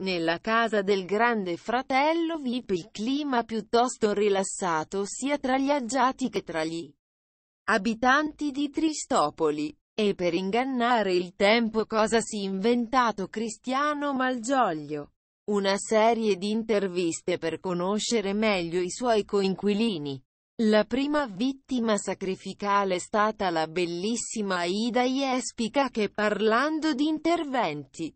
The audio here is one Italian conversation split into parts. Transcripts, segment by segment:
Nella casa del grande fratello VIP il clima piuttosto rilassato sia tra gli agiati che tra gli abitanti di Tristopoli. E per ingannare il tempo cosa si è inventato Cristiano Malgioglio? Una serie di interviste per conoscere meglio i suoi coinquilini. La prima vittima sacrificale è stata la bellissima Ida Jespica che parlando di interventi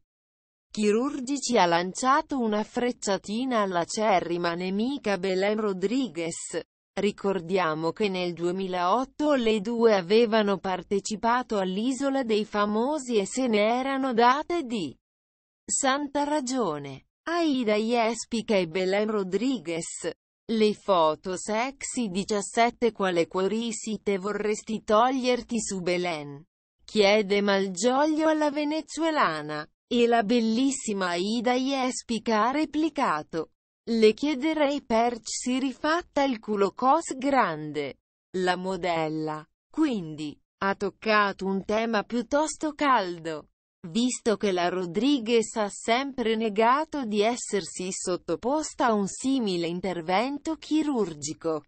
chirurgici ha lanciato una frecciatina all'acerrima nemica Belen Rodriguez. Ricordiamo che nel 2008 le due avevano partecipato all'Isola dei Famosi e se ne erano date di santa ragione. Aida Jespica e Belen Rodriguez. Le foto sexy 17 quale cuorisite vorresti toglierti su Belen? Chiede Malgioglio alla venezuelana. E la bellissima Ida Jespica ha replicato. Le chiederei Perch si rifatta il culo cos grande. La modella, quindi, ha toccato un tema piuttosto caldo. Visto che la Rodriguez ha sempre negato di essersi sottoposta a un simile intervento chirurgico.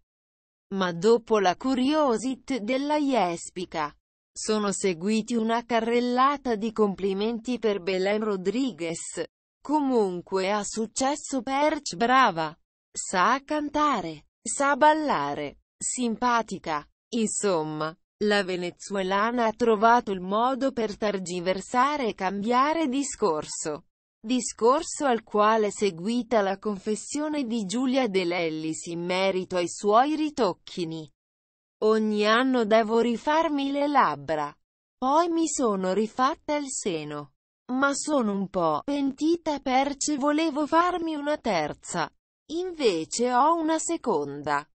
Ma dopo la curiosità della Jespica, sono seguiti una carrellata di complimenti per Belen Rodriguez. Comunque ha successo Perch brava. Sa cantare, sa ballare, simpatica. Insomma, la venezuelana ha trovato il modo per targiversare e cambiare discorso. Discorso al quale è seguita la confessione di Giulia Delellis in merito ai suoi ritocchini. Ogni anno devo rifarmi le labbra. Poi mi sono rifatta il seno. Ma sono un po' pentita perché volevo farmi una terza. Invece ho una seconda.